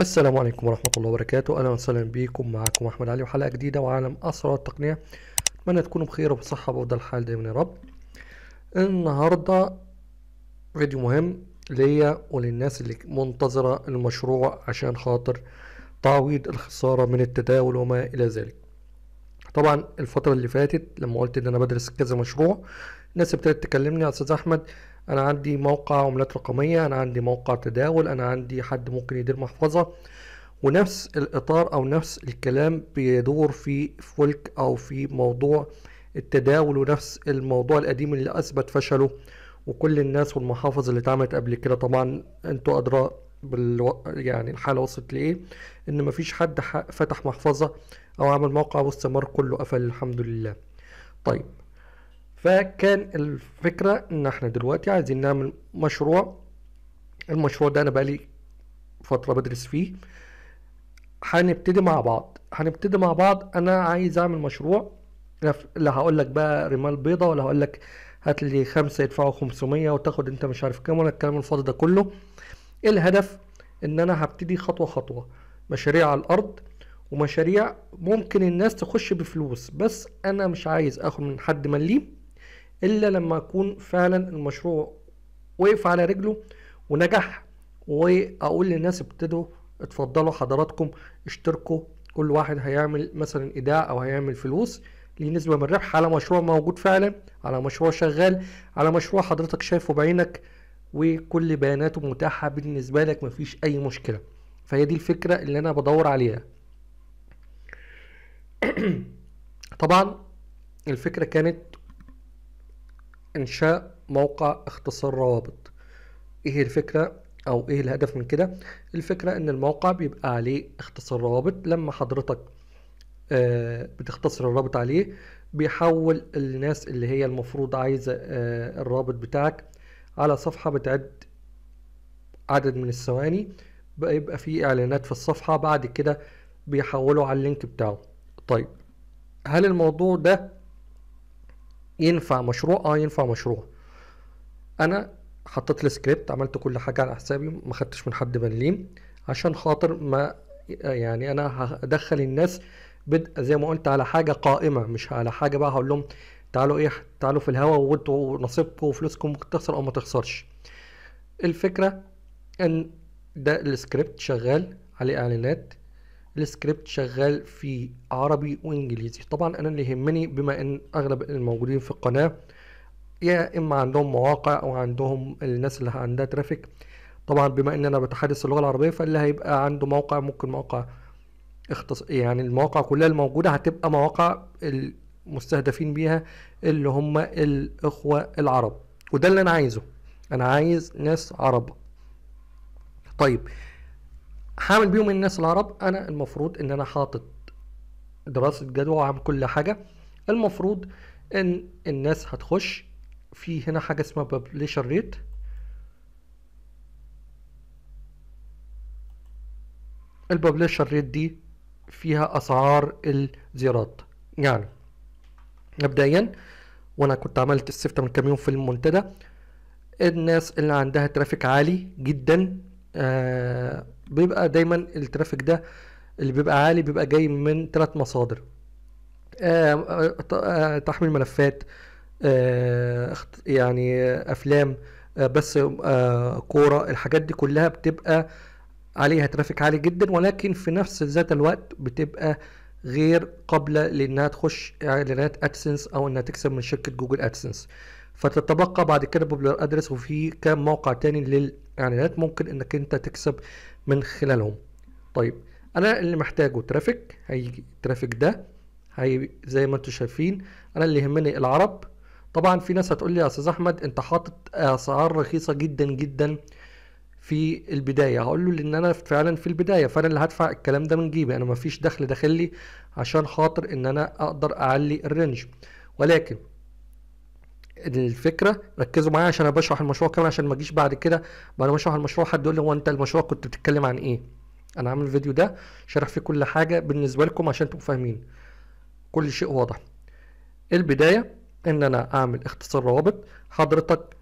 السلام عليكم ورحمة الله وبركاته أهلا وسهلا بكم معكم أحمد علي وحلقة جديدة وعالم أسرار التقنية أتمنى تكونوا بخير وبصحة وبأفضل الحال دايما يا رب النهاردة فيديو مهم ليا وللناس اللي منتظرة المشروع عشان خاطر تعويض الخسارة من التداول وما إلى ذلك طبعا الفترة اللي فاتت لما قلت إن أنا بدرس كذا مشروع الناس ابتدت تكلمني يا أستاذ أحمد انا عندي موقع عملات رقمية انا عندي موقع تداول انا عندي حد ممكن يدير محفظة ونفس الاطار او نفس الكلام بيدور في فولك او في موضوع التداول ونفس الموضوع القديم اللي اثبت فشله وكل الناس والمحافظ اللي اتعملت قبل كده طبعا انتوا ادرى بالو... يعني الحالة وصلت لإيه إن مفيش حد فتح محفظة أو عمل موقع واستمر كله قفل الحمد لله طيب فكان الفكرة ان احنا دلوقتي عايزين نعمل مشروع المشروع ده انا بقالي فترة بدرس فيه هنبتدي مع بعض هنبتدي مع بعض انا عايز اعمل مشروع لا هقول لك بقى رمال بيضة ولا هقول لك هات لي خمسة يدفعوا خمسمية وتاخد انت مش عارف كام ولا الكلام الفاضي ده كله الهدف ان انا هبتدي خطوة خطوة مشاريع على الارض ومشاريع ممكن الناس تخش بفلوس بس انا مش عايز اخد من حد مليم الا لما اكون فعلا المشروع وقف على رجله ونجح واقول للناس ابتدوا اتفضلوا حضراتكم اشتركوا كل واحد هيعمل مثلا ايداع او هيعمل فلوس ليه نسبه من الربح على مشروع موجود فعلا على مشروع شغال على مشروع حضرتك شايفه بعينك وكل بياناته متاحه بالنسبه لك مفيش اي مشكله فهي دي الفكره اللي انا بدور عليها طبعا الفكره كانت إنشاء موقع اختصار روابط إيه الفكرة أو إيه الهدف من كده الفكرة إن الموقع بيبقى عليه اختصار روابط لما حضرتك آه، بتختصر الرابط عليه بيحول الناس اللي هي المفروض عايزة آه، الرابط بتاعك على صفحة بتعد عدد من الثواني بقى يبقى فيه إعلانات في الصفحة بعد كده بيحولوا على اللينك بتاعه طيب هل الموضوع ده ينفع مشروع اه ينفع مشروع انا حطيت السكريبت عملت كل حاجه على حسابي ما خدتش من حد مليم عشان خاطر ما يعني انا هدخل الناس بدء زي ما قلت على حاجه قائمه مش على حاجه بقى هقول لهم تعالوا ايه تعالوا في الهوا وانتوا نصيبكم وفلوسكم ممكن تخسر او ما تخسرش الفكره ان ده السكريبت شغال عليه اعلانات السكريبت شغال في عربي وانجليزي طبعا انا اللي يهمني بما ان اغلب الموجودين في القناه يا اما عندهم مواقع او عندهم الناس اللي عندها ترافيك طبعا بما ان انا بتحدث اللغه العربيه فاللي هيبقى عنده موقع ممكن موقع اختص... يعني المواقع كلها الموجوده هتبقى مواقع المستهدفين بيها اللي هم الاخوه العرب وده اللي انا عايزه انا عايز ناس عرب طيب هعمل بيهم إيه الناس العرب انا المفروض ان انا حاطط دراسه جدوى وعامل كل حاجه المفروض ان الناس هتخش في هنا حاجه اسمها ببليشر ريت البابليشر ريت دي فيها اسعار الزيارات يعني مبدئيا وانا كنت عملت السيفت من كام يوم في المنتدى الناس اللي عندها ترافيك عالي جدا آه بيبقى دايما الترافيك ده اللي بيبقى عالي بيبقى جاي من ثلاث مصادر آه، آه، آه، تحميل ملفات يعني افلام بس كوره الحاجات دي كلها بتبقى عليها ترافيك عالي جدا ولكن في نفس ذات الوقت بتبقى غير قابلة لانها تخش اعلانات ادسنس او انها تكسب من شركة جوجل ادسنس فتتبقى بعد كده بوبلر ادرس وفي كام موقع تاني للاعلانات ممكن انك انت تكسب من خلالهم طيب انا اللي محتاجه ترافيك هيجي ترافيك ده هي زي ما انتم شايفين انا اللي يهمني العرب طبعا في ناس هتقول لي يا استاذ احمد انت حاطط اسعار رخيصه جدا جدا في البدايه هقول له ان انا فعلا في البدايه فانا اللي هدفع الكلام ده من جيبي انا مفيش دخل داخلي عشان خاطر ان انا اقدر اعلي الرينج ولكن الفكره ركزوا معايا عشان انا بشرح المشروع كمان عشان ما اجيش بعد كده وانا بشرح المشروع حد يقول لي هو انت المشروع كنت بتتكلم عن ايه انا عامل الفيديو ده شارح فيه كل حاجه بالنسبه لكم عشان تبقوا فاهمين كل شيء واضح البدايه ان انا اعمل اختصار روابط حضرتك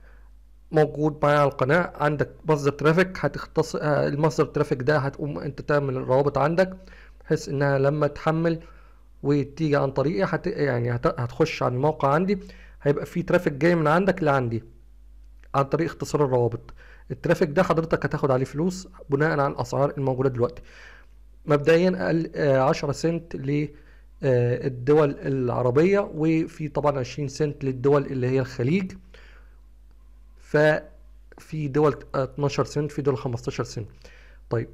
موجود معايا على القناه عندك مصدر ترافيك هتختص آه، المصدر ترافيك ده هتقوم انت تعمل الروابط عندك بحيث انها لما تحمل وتيجي عن طريقي هت... يعني هت... هتخش على الموقع عندي هيبقى في ترافيك جاي من عندك لعندي عن طريق اختصار الروابط الترافيك ده حضرتك هتاخد عليه فلوس بناء على الاسعار الموجوده دلوقتي مبدئيا اقل 10 آه، سنت للدول آه، العربيه وفي طبعا 20 سنت للدول اللي هي الخليج ففي دول 12 آه، سنت في دول 15 سنت طيب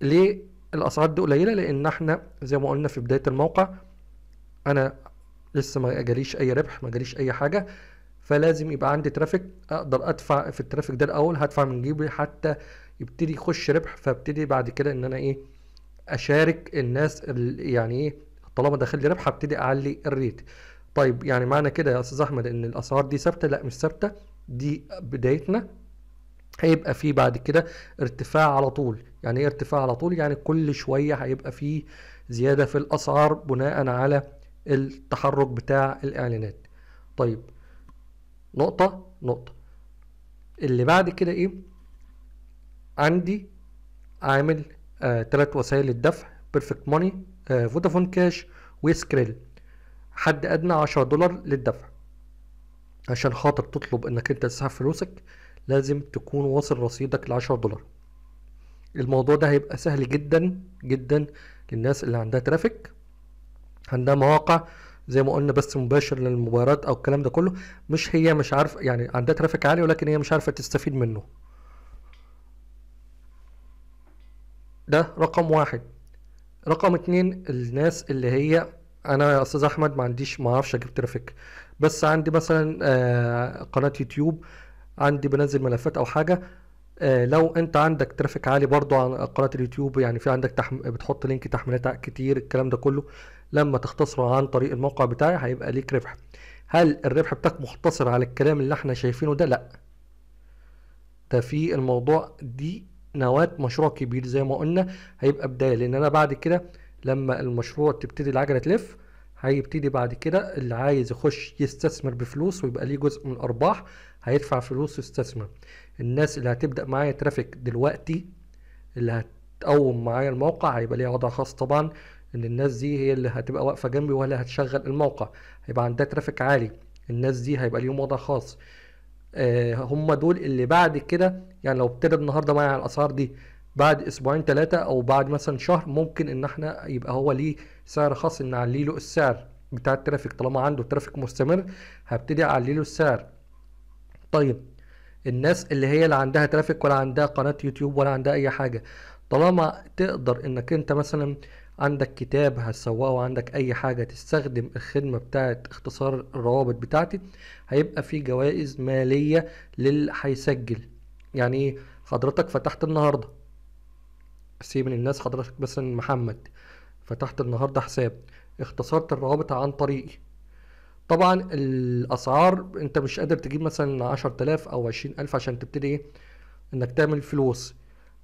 ليه الاسعار دي قليله لان احنا زي ما قلنا في بدايه الموقع انا لسه ما جاليش اي ربح ما جاليش اي حاجه فلازم يبقى عندي ترافيك اقدر ادفع في الترافيك ده الاول هدفع من جيبي حتى يبتدي يخش ربح فابتدي بعد كده ان انا ايه اشارك الناس يعني ايه طالما دخل لي ربح هبتدي اعلي الريت طيب يعني معنى كده يا استاذ احمد ان الاسعار دي ثابته لا مش ثابته دي بدايتنا هيبقى في بعد كده ارتفاع على طول يعني ايه ارتفاع على طول يعني كل شويه هيبقى في زياده في الاسعار بناء على التحرك بتاع الاعلانات طيب نقطة نقطة اللي بعد كده ايه عندي عامل آه تلات وسائل الدفع بيرفكت ماني آه فودافون كاش وسكريل حد ادنى عشرة دولار للدفع عشان خاطر تطلب انك انت تسحب فلوسك لازم تكون واصل رصيدك لعشرة دولار الموضوع ده هيبقى سهل جدا جدا للناس اللي عندها ترافيك عندها مواقع زي ما قلنا بس مباشر للمباريات او الكلام ده كله مش هي مش عارفه يعني عندها ترافيك عالي ولكن هي مش عارفه تستفيد منه ده رقم واحد رقم اتنين الناس اللي هي انا يا استاذ احمد ما عنديش ما اعرفش اجيب ترافيك بس عندي مثلا آه، قناه يوتيوب عندي بنزل ملفات او حاجه آه، لو انت عندك ترافيك عالي برضو عن قناه اليوتيوب يعني في عندك تحم... بتحط لينك تحميلات كتير الكلام ده كله لما تختصره عن طريق الموقع بتاعي هيبقى ليك ربح هل الربح بتاعك مختصر على الكلام اللي احنا شايفينه ده لا ده في الموضوع دي نواة مشروع كبير زي ما قلنا هيبقى بداية لان انا بعد كده لما المشروع تبتدي العجلة تلف هيبتدي بعد كده اللي عايز يخش يستثمر بفلوس ويبقى ليه جزء من الارباح هيدفع فلوس يستثمر الناس اللي هتبدا معايا ترافيك دلوقتي اللي هتقوم معايا الموقع هيبقى ليها وضع خاص طبعا ان الناس دي هي اللي هتبقى واقفه جنبي ولا هتشغل الموقع هيبقى عندها ترافيك عالي الناس دي هيبقى ليهم وضع خاص آه هم دول اللي بعد كده يعني لو ابتدى النهارده معايا على الاسعار دي بعد اسبوعين ثلاثه او بعد مثلا شهر ممكن ان احنا يبقى هو ليه سعر خاص نعلي له السعر بتاع الترافيك طالما عنده ترافيك مستمر هبتدي اعلي له السعر طيب الناس اللي هي لا عندها ترافيك ولا عندها قناة يوتيوب ولا عندها أي حاجة طالما تقدر إنك أنت مثلا عندك كتاب هتسوقه عندك أي حاجة تستخدم الخدمة بتاعة اختصار الروابط بتاعتي هيبقى في جوائز مالية للي هيسجل يعني إيه حضرتك فتحت النهاردة سي من الناس حضرتك مثلا محمد فتحت النهاردة حساب اختصرت الروابط عن طريقي طبعا الاسعار انت مش قادر تجيب مثلا 10000 او 20000 عشان تبتدي ايه انك تعمل فلوس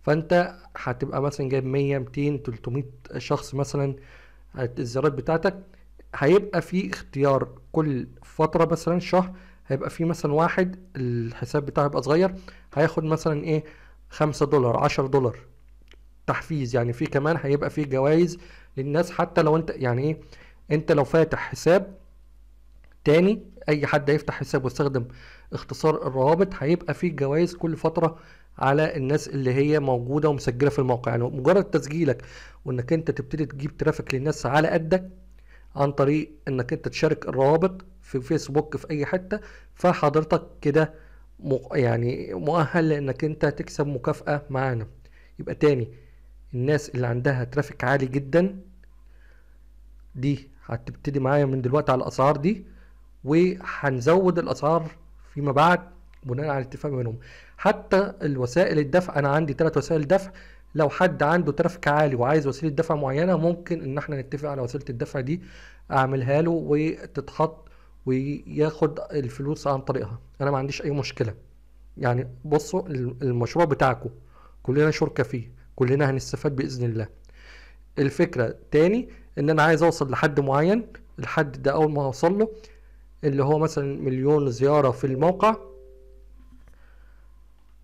فانت هتبقى مثلا جايب 100 200 300 شخص مثلا الزيارات بتاعتك هيبقى في اختيار كل فتره مثلا شهر هيبقى في مثلا واحد الحساب بتاعه هيبقى صغير هياخد مثلا ايه 5 دولار 10 دولار تحفيز يعني في كمان هيبقى في جوائز للناس حتى لو انت يعني ايه انت لو فاتح حساب تاني اي حد هيفتح حساب ويستخدم اختصار الروابط هيبقى فيه جوائز كل فتره على الناس اللي هي موجوده ومسجله في الموقع يعني مجرد تسجيلك وانك انت تبتدي تجيب ترافيك للناس على قدك عن طريق انك انت تشارك الروابط في فيسبوك في اي حته فحضرتك كده يعني مؤهل لانك انت تكسب مكافاه معانا يبقى تاني الناس اللي عندها ترافيك عالي جدا دي هتبتدي معايا من دلوقتي على الاسعار دي وهنزود الاسعار فيما بعد بناء على الاتفاق منهم حتى الوسائل الدفع انا عندي ثلاث وسائل دفع لو حد عنده ترافيك عالي وعايز وسيله دفع معينه ممكن ان احنا نتفق على وسيله الدفع دي اعملها له وتتحط وياخد الفلوس عن طريقها انا ما عنديش اي مشكله يعني بصوا المشروع بتاعكم كلنا شركة فيه كلنا هنستفاد بإذن الله الفكرة تاني ان انا عايز اوصل لحد معين الحد ده اول ما اوصل له اللي هو مثلا مليون زيارة في الموقع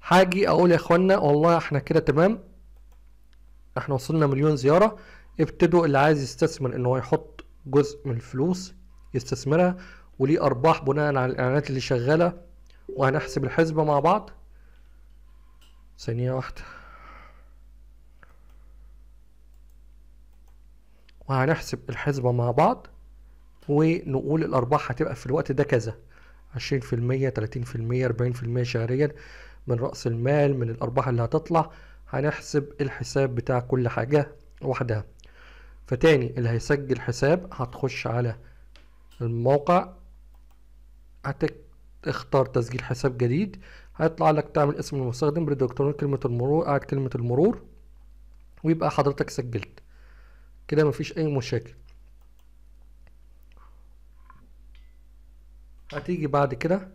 هاجي اقول يا اخوانا والله احنا كده تمام احنا وصلنا مليون زيارة ابتدوا اللي عايز يستثمر ان هو يحط جزء من الفلوس يستثمرها وليه ارباح بناء على الاعلانات اللي شغالة وهنحسب الحسبة مع بعض ثانية واحدة وهنحسب الحسبة مع بعض ونقول الارباح هتبقى في الوقت ده كذا 20% 30% 40% شهريا من راس المال من الارباح اللي هتطلع هنحسب الحساب بتاع كل حاجه وحدها فتاني اللي هيسجل حساب هتخش على الموقع هتختار تسجيل حساب جديد هيطلع لك تعمل اسم المستخدم بريد الكتروني كلمه المرور قاعد كلمه المرور ويبقى حضرتك سجلت كده مفيش اي مشاكل هتيجي بعد كده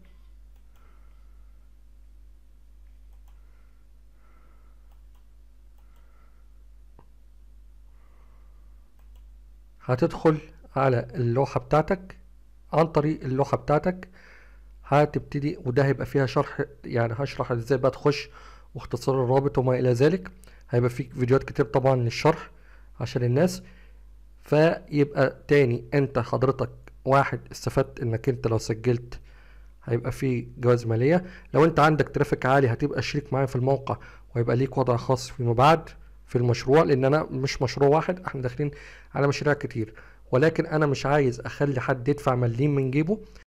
هتدخل على اللوحة بتاعتك عن طريق اللوحة بتاعتك هتبتدي وده هيبقى فيها شرح يعني هشرح ازاي بقى تخش واختصار الرابط وما الى ذلك هيبقى في فيديوهات كتير طبعا للشرح عشان الناس فيبقى تاني انت حضرتك واحد استفدت انك انت لو سجلت هيبقى في جوائز ماليه لو انت عندك ترافيك عالي هتبقى شريك معايا في الموقع وهيبقى ليك وضع خاص فيما بعد في المشروع لان انا مش مشروع واحد احنا داخلين على مشاريع كتير ولكن انا مش عايز اخلي حد يدفع مليم من جيبه